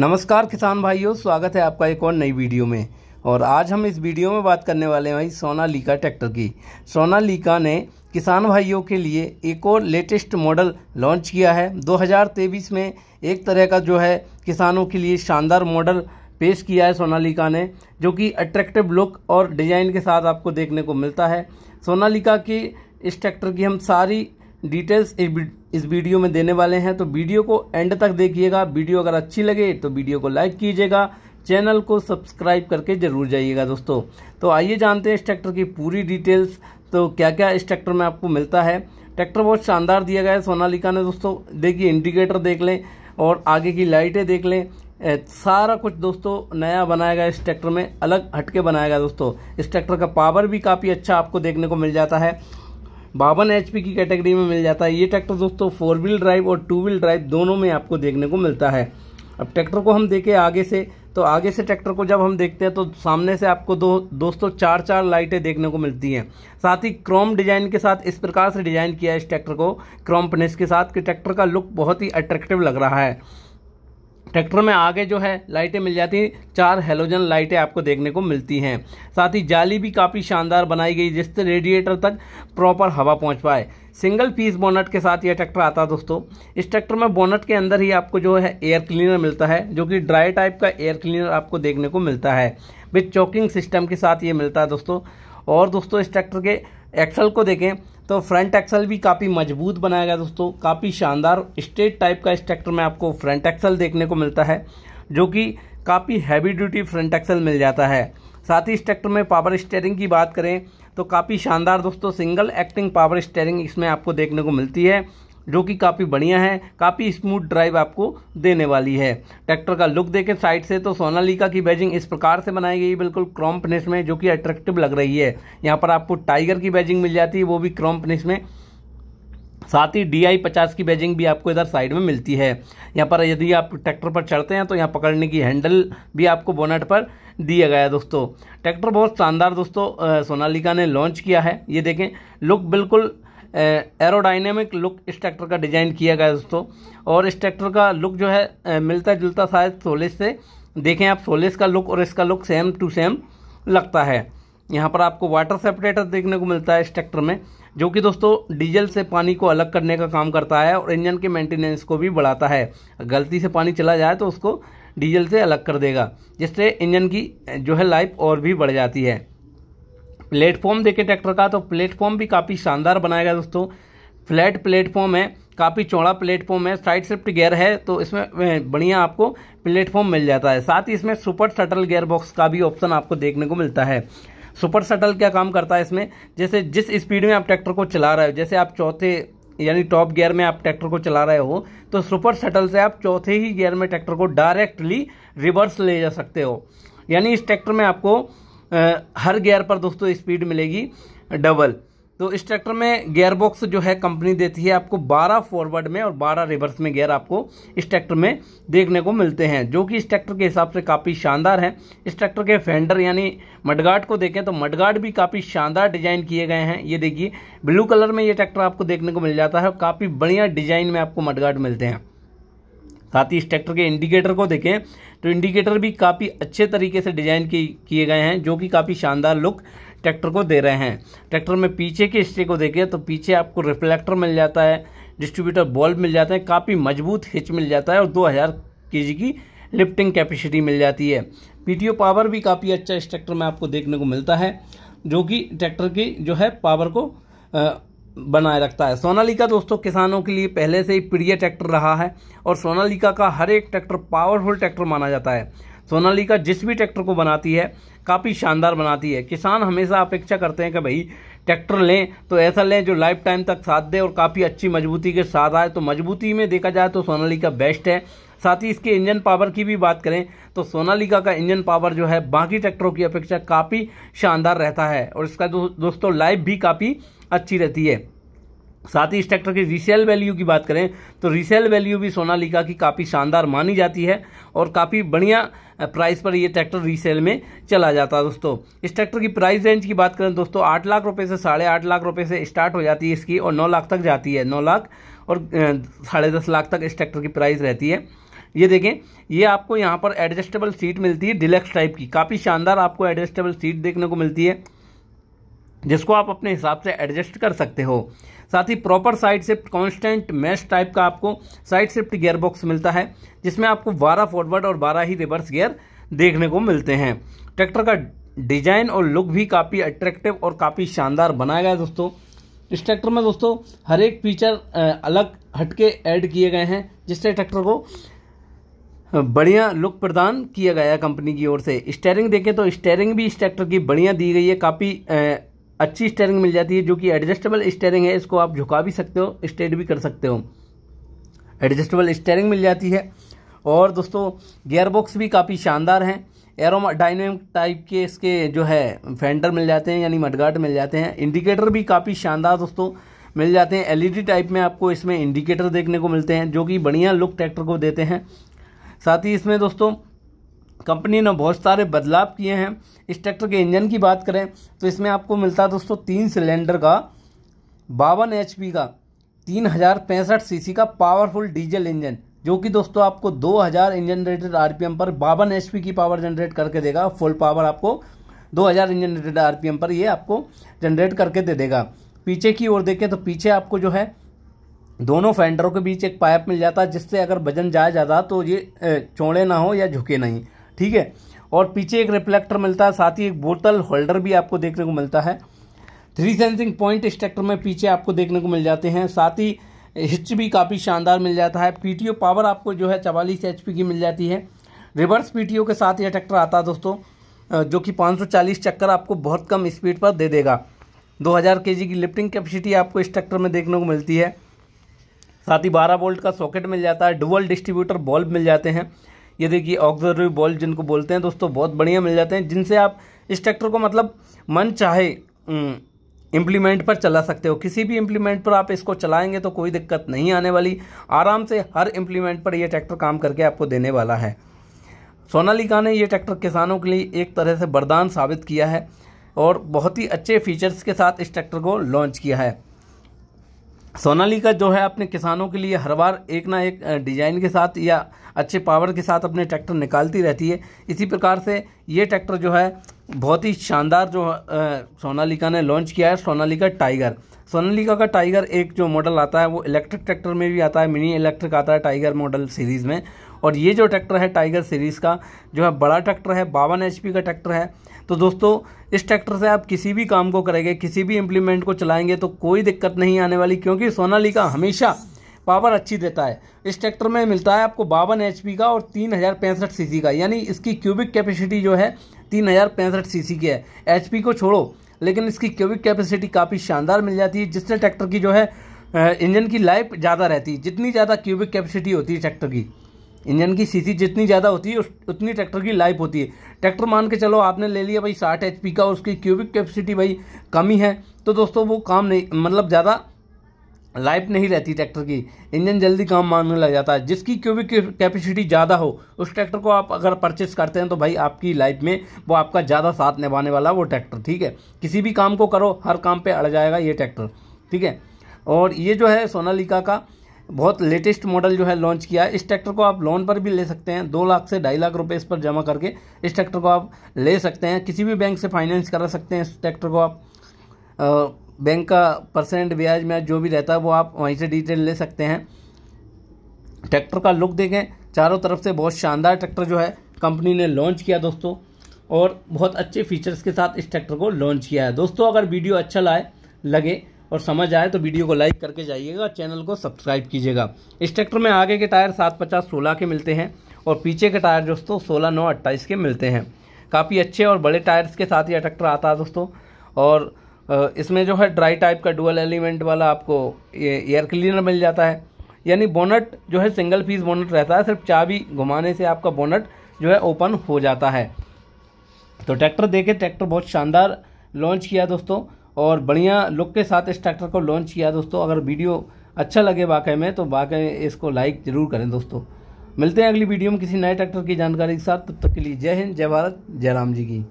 नमस्कार किसान भाइयों स्वागत है आपका एक और नई वीडियो में और आज हम इस वीडियो में बात करने वाले हैं भाई लीका ट्रैक्टर की सोनालिका ने किसान भाइयों के लिए एक और लेटेस्ट मॉडल लॉन्च किया है 2023 में एक तरह का जो है किसानों के लिए शानदार मॉडल पेश किया है सोनालिका ने जो कि अट्रैक्टिव लुक और डिज़ाइन के साथ आपको देखने को मिलता है सोनालिका की इस ट्रैक्टर की हम सारी डिटेल्स इस वीडियो में देने वाले हैं तो वीडियो को एंड तक देखिएगा वीडियो अगर अच्छी लगे तो वीडियो को लाइक कीजिएगा चैनल को सब्सक्राइब करके जरूर जाइएगा दोस्तों तो आइए जानते हैं इस ट्रैक्टर की पूरी डिटेल्स तो क्या क्या इस ट्रैक्टर में आपको मिलता है ट्रैक्टर बहुत शानदार दिया गया है सोनालिका ने दोस्तों देखिए इंडिकेटर देख लें और आगे की लाइटें देख लें सारा कुछ दोस्तों नया बनाया गया इस ट्रैक्टर में अलग हटके बनाया गया दोस्तों इस ट्रैक्टर का पावर भी काफ़ी अच्छा आपको देखने को मिल जाता है बावन एच की कैटेगरी में मिल जाता है ये ट्रैक्टर दोस्तों फोर व्हील ड्राइव और टू व्हील ड्राइव दोनों में आपको देखने को मिलता है अब ट्रैक्टर को हम देखें आगे से तो आगे से ट्रैक्टर को जब हम देखते हैं तो सामने से आपको दो दोस्तों चार चार लाइटें देखने को मिलती हैं साथ ही क्रोम डिजाइन के साथ इस प्रकार से डिजाइन किया है इस ट्रैक्टर को क्रोम पनेस के साथ कि ट्रैक्टर का लुक बहुत ही अट्रैक्टिव लग रहा है ट्रैक्टर में आगे जो है लाइटें मिल जाती हैं चार हेलोजन लाइटें आपको देखने को मिलती हैं साथ ही जाली भी काफ़ी शानदार बनाई गई जिससे रेडिएटर तक प्रॉपर हवा पहुंच पाए सिंगल पीस बोनट के साथ यह ट्रैक्टर आता है दोस्तों इस ट्रैक्टर में बोनट के अंदर ही आपको जो है एयर क्लीनर मिलता है जो कि ड्राई टाइप का एयर क्लीनर आपको देखने को मिलता है विथ चौकिंग सिस्टम के साथ ये मिलता है दोस्तों और दोस्तों इस ट्रैक्टर के एक्सल को देखें तो फ्रंट एक्सल भी काफ़ी मजबूत बनाया गया दोस्तों काफ़ी शानदार स्ट्रेट टाइप का इस ट्रैक्टर में आपको फ्रंट एक्सल देखने को मिलता है जो कि काफ़ी हैवी ड्यूटी फ्रंट एक्सल मिल जाता है साथ ही इस ट्रैक्टर में पावर स्टेयरिंग की बात करें तो काफ़ी शानदार दोस्तों सिंगल एक्टिंग पावर स्टेयरिंग इसमें आपको देखने को मिलती है जो कि काफ़ी बढ़िया है काफ़ी स्मूथ ड्राइव आपको देने वाली है ट्रैक्टर का लुक देखें साइड से तो सोनालिका की बैजिंग इस प्रकार से बनाई गई बिल्कुल क्रॉम फिनिश में जो कि अट्रैक्टिव लग रही है यहाँ पर आपको टाइगर की बैजिंग मिल जाती है वो भी क्रॉम फिनिश में साथ ही डी आई पचास की बैजिंग भी आपको इधर साइड में मिलती है यहाँ पर यदि आप ट्रैक्टर पर चढ़ते हैं तो यहाँ पकड़ने की हैंडल भी आपको बोनट पर दिया गया है दोस्तों ट्रैक्टर बहुत शानदार दोस्तों सोनालिका ने लॉन्च किया है ये देखें लुक बिल्कुल एरोडाइनेमिक लुक इस ट्रैक्टर का डिज़ाइन किया गया दोस्तों और इस ट्रैक्टर का लुक जो है मिलता जुलता शायद सोलिस से देखें आप सोलिस का लुक और इसका लुक सेम टू सेम लगता है यहाँ पर आपको वाटर सेपरेटर देखने को मिलता है इस ट्रैक्टर में जो कि दोस्तों डीजल से पानी को अलग करने का काम करता है और इंजन के मेंटेनेंस को भी बढ़ाता है गलती से पानी चला जाए तो उसको डीजल से अलग कर देगा जिससे इंजन की जो है लाइफ और भी बढ़ जाती है प्लेटफॉर्म देखें ट्रैक्टर का तो प्लेटफॉर्म भी काफ़ी शानदार बनाया गया दोस्तों फ्लैट प्लेटफॉर्म है काफ़ी चौड़ा प्लेटफॉर्म है साइड स्विफ्ट गियर है तो इसमें बढ़िया आपको प्लेटफॉर्म मिल जाता है साथ ही इसमें सुपर सटल गियर बॉक्स का भी ऑप्शन आपको देखने को मिलता है सुपर सटल क्या काम करता है इसमें जैसे जिस स्पीड में आप ट्रैक्टर को चला रहे हो जैसे आप चौथे यानी टॉप गियर में आप ट्रैक्टर को चला रहे हो तो सुपर सटल से आप चौथे ही गियर में ट्रैक्टर को डायरेक्टली रिवर्स ले जा सकते हो यानी इस ट्रैक्टर में आपको हर गियर पर दोस्तों स्पीड मिलेगी डबल तो इस ट्रैक्टर में गियर बॉक्स जो है कंपनी देती है आपको 12 फॉरवर्ड में और 12 रिवर्स में गियर आपको इस ट्रैक्टर में देखने को मिलते हैं जो कि इस ट्रैक्टर के हिसाब से काफ़ी शानदार हैं इस ट्रैक्टर के फेंडर यानी मडगार्ड को देखें तो मडगार्ड भी काफ़ी शानदार डिजाइन किए गए हैं ये देखिए ब्लू कलर में ये ट्रैक्टर आपको देखने को मिल जाता है और काफ़ी बढ़िया डिजाइन में आपको मडगार्ड मिलते हैं साथ ही इस ट्रैक्टर के इंडिकेटर को देखें तो इंडिकेटर भी काफ़ी अच्छे तरीके से डिज़ाइन किए गए हैं जो कि काफ़ी शानदार लुक ट्रैक्टर को दे रहे हैं ट्रैक्टर में पीछे के हिस्से को देखें तो पीछे आपको रिफ्लेक्टर मिल जाता है डिस्ट्रीब्यूटर बॉल्ब मिल जाते हैं काफ़ी मजबूत हिच मिल जाता है और दो हज़ार की लिफ्टिंग कैपेसिटी मिल जाती है पी पावर भी काफ़ी अच्छा इस ट्रैक्टर में आपको देखने को मिलता है जो कि ट्रैक्टर की जो है पावर को बनाए रखता है सोनालिका दोस्तों किसानों के लिए पहले से ही प्रिय ट्रैक्टर रहा है और सोनालिका का हर एक ट्रैक्टर पावरफुल ट्रैक्टर माना जाता है सोनालिका जिस भी ट्रैक्टर को बनाती है काफ़ी शानदार बनाती है किसान हमेशा अपेक्षा करते हैं कि भाई ट्रैक्टर लें तो ऐसा लें जो लाइफ टाइम तक साथ दे और काफ़ी अच्छी मजबूती के साथ आए तो मजबूती में देखा जाए तो सोनालिका बेस्ट है साथ ही इसके इंजन पावर की भी बात करें तो सोनालिका का इंजन पावर जो है बाकी ट्रैक्टरों की अपेक्षा काफ़ी शानदार रहता है और इसका दो, दोस्तों लाइफ भी काफ़ी अच्छी रहती है साथ ही इस ट्रैक्टर की रीसेल वैल्यू की बात करें तो रीसेल वैल्यू भी सोनालिका की काफ़ी शानदार मानी जाती है और काफ़ी बढ़िया प्राइस पर ये ट्रैक्टर रीसेल में चला जाता है दोस्तों इस ट्रैक्टर की प्राइस रेंज की बात करें दोस्तों आठ लाख रुपए से साढ़े आठ लाख रुपए से स्टार्ट हो जाती है इसकी और नौ लाख तक जाती है नौ लाख और साढ़े दस लाख तक इस ट्रैक्टर की प्राइस रहती है ये देखें ये आपको यहाँ पर एडजस्टेबल सीट मिलती है डिलेक्स टाइप की काफ़ी शानदार आपको एडजस्टेबल सीट देखने को मिलती है जिसको आप अपने हिसाब से एडजस्ट कर सकते हो साथ ही proper side shift constant mesh type का आपको साइड शिफ्ट गियर बॉक्स मिलता है जिसमें आपको 12 फॉरवर्ड और 12 ही रिवर्स गियर देखने को मिलते हैं ट्रैक्टर का डिजाइन और लुक भी काफ़ी अट्रैक्टिव और काफ़ी शानदार बनाया गया है दोस्तों इस ट्रैक्टर में दोस्तों हर एक फीचर अलग हटके ऐड किए गए हैं जिससे ट्रैक्टर को बढ़िया लुक प्रदान किया गया है कंपनी की ओर से स्टेयरिंग देखें तो स्टेयरिंग भी इस ट्रैक्टर की बढ़िया दी गई है काफ़ी अच्छी स्टेयरिंग मिल जाती है जो कि एडजस्टेबल स्टेयरिंग है इसको आप झुका भी सकते हो स्टेट भी कर सकते हो एडजस्टेबल स्टेयरिंग मिल जाती है और दोस्तों गेयरबॉक्स भी काफ़ी शानदार हैं एरो डायनेमिक टाइप के इसके जो है फेंडर मिल जाते हैं यानी मडगार्ड मिल जाते हैं इंडिकेटर भी काफ़ी शानदार दोस्तों मिल जाते हैं एलईडी टाइप में आपको इसमें इंडिकेटर देखने को मिलते हैं जो कि बढ़िया लुक ट्रैक्टर को देते हैं साथ ही इसमें दोस्तों कंपनी ने बहुत सारे बदलाव किए हैं इस ट्रैक्टर के इंजन की बात करें तो इसमें आपको मिलता है दोस्तों तीन सिलेंडर का बावन एच का तीन हज़ार पैंसठ सी का पावरफुल डीजल इंजन जो कि दोस्तों आपको 2000 इंजन रेटेड आर पर बावन एच की पावर जनरेट करके देगा फुल पावर आपको 2000 इंजन रेटेड आर पर ये आपको जनरेट करके दे देगा पीछे की ओर देखें तो पीछे आपको जो है दोनों फेंडरों के बीच एक पाइप मिल जाता है जिससे अगर वजन जाया जाता तो ये चौड़े ना हो या झुके नहीं ठीक है और पीछे एक रिफ्लेक्टर मिलता है साथ ही एक बोतल होल्डर भी आपको देखने को मिलता है थ्री सेंसिंग पॉइंट इस ट्रैक्टर में पीछे आपको देखने को मिल जाते हैं साथ ही हिच भी काफ़ी शानदार मिल जाता है पी पावर आपको जो है चवालीस एच की मिल जाती है रिवर्स पी के साथ यह ट्रैक्टर आता है दोस्तों जो कि 540 चक्कर आपको बहुत कम स्पीड पर दे देगा 2000 केजी की लिफ्टिंग कैपेसिटी आपको इस ट्रैक्टर में देखने को मिलती है साथ ही बारह वोल्ट का सॉकेट मिल जाता है डुअल डिस्ट्रीब्यूटर बल्ब मिल जाते हैं ये देखिए ऑक्जरी बल्ब जिनको बोलते हैं दोस्तों बहुत बढ़िया मिल जाते हैं जिनसे आप इस ट्रैक्टर को मतलब मन चाहे इम्प्लीमेंट पर चला सकते हो किसी भी इम्प्लीमेंट पर आप इसको चलाएंगे तो कोई दिक्कत नहीं आने वाली आराम से हर इम्प्लीमेंट पर यह ट्रैक्टर काम करके आपको देने वाला है सोनालिका ने यह ट्रैक्टर किसानों के लिए एक तरह से वरदान साबित किया है और बहुत ही अच्छे फीचर्स के साथ इस ट्रैक्टर को लॉन्च किया है सोनालिका जो है अपने किसानों के लिए हर बार एक ना एक डिजाइन के साथ या अच्छे पावर के साथ अपने ट्रैक्टर निकालती रहती है इसी प्रकार से ये ट्रैक्टर जो है बहुत ही शानदार जो सोनालिका ने लॉन्च किया है सोनालिका टाइगर सोनालिका का टाइगर एक जो मॉडल आता है वो इलेक्ट्रिक ट्रैक्टर में भी आता है मिनी इलेक्ट्रिक आता है टाइगर मॉडल सीरीज़ में और ये जो ट्रैक्टर है टाइगर सीरीज़ का जो है बड़ा ट्रैक्टर है बावन एच का ट्रैक्टर है तो दोस्तों इस ट्रैक्टर से आप किसी भी काम को करेंगे किसी भी इम्प्लीमेंट को चलाएंगे तो कोई दिक्कत नहीं आने वाली क्योंकि सोनाली का हमेशा पावर अच्छी देता है इस ट्रैक्टर में मिलता है आपको बावन एच का और तीन हज़ार पैंसठ सी का यानी इसकी क्यूबिक कैपेसिटी जो है तीन हज़ार पैंसठ सी की है एच को छोड़ो लेकिन इसकी क्यूबिक कैपेसिटी काफ़ी शानदार मिल जाती है जिससे ट्रैक्टर की जो है इंजन की लाइफ ज़्यादा रहती है जितनी ज़्यादा क्यूबिक कैपेसिटी होती है ट्रैक्टर की इंजन की सीसी जितनी ज़्यादा होती है उतनी ट्रैक्टर की लाइफ होती है ट्रैक्टर मान के चलो आपने ले लिया भाई साठ एच का उसकी क्यूबिक कैपेसिटी भाई कमी है तो दोस्तों वो काम नहीं मतलब ज़्यादा लाइफ नहीं रहती ट्रैक्टर की इंजन जल्दी काम मांगने लग जाता है जिसकी क्यूबिक कैपेसिटी ज़्यादा हो उस ट्रैक्टर को आप अगर परचेस करते हैं तो भाई आपकी लाइफ में वो आपका ज़्यादा साथ निभाने वाला वो ट्रैक्टर ठीक है किसी भी काम को करो हर काम पे अड़ जाएगा ये ट्रैक्टर ठीक है और ये जो है सोनालिका का बहुत लेटेस्ट मॉडल जो है लॉन्च किया है इस ट्रैक्टर को आप लोन पर भी ले सकते हैं दो लाख से ढाई लाख रुपए इस पर जमा करके इस ट्रैक्टर को आप ले सकते हैं किसी भी बैंक से फाइनेंस करा सकते हैं इस ट्रैक्टर को आप बैंक का परसेंट ब्याज में जो भी रहता है वो आप वहीं से डिटेल ले सकते हैं ट्रैक्टर का लुक देखें चारों तरफ से बहुत शानदार ट्रैक्टर जो है कंपनी ने लॉन्च किया दोस्तों और बहुत अच्छे फीचर्स के साथ इस ट्रैक्टर को लॉन्च किया है दोस्तों अगर वीडियो अच्छा लाए लगे और समझ आए तो वीडियो को लाइक करके जाइएगा चैनल को सब्सक्राइब कीजिएगा इस ट्रैक्टर में आगे के टायर सात पचास सोलह के मिलते हैं और पीछे के टायर दोस्तों सोलह नौ अट्ठाईस के मिलते हैं काफ़ी अच्छे और बड़े टायर्स के साथ यह ट्रैक्टर आता है दोस्तों और इसमें जो है ड्राई टाइप का डुअल एलिमेंट वाला आपको एयर क्लीनर मिल जाता है यानी बोनट जो है सिंगल पीस बोनट रहता है सिर्फ चाबी घुमाने से आपका बोनट जो है ओपन हो जाता है तो ट्रैक्टर देखे ट्रैक्टर बहुत शानदार लॉन्च किया दोस्तों और बढ़िया लुक के साथ इस ट्रैक्टर को लॉन्च किया दोस्तों अगर वीडियो अच्छा लगे वाकई में तो वाकई इसको लाइक ज़रूर करें दोस्तों मिलते हैं अगली वीडियो में किसी नए ट्रैक्टर की जानकारी के साथ तब तक के लिए जय हिंद जय भारत जय राम जी की